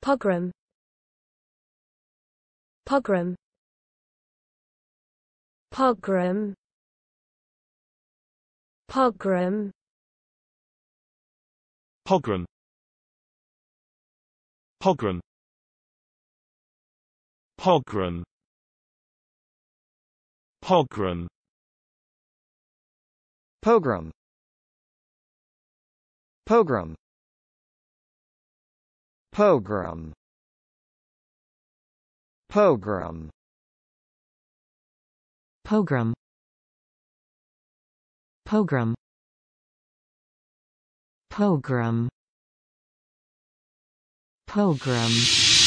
Pogrom Pogrom Pogrom Pogrom Pogrom Pogrom Pogrom Pogrom Pogrom Pogrom Pogrom Pogrom Pogrom Pogrom Pogrom Pogrom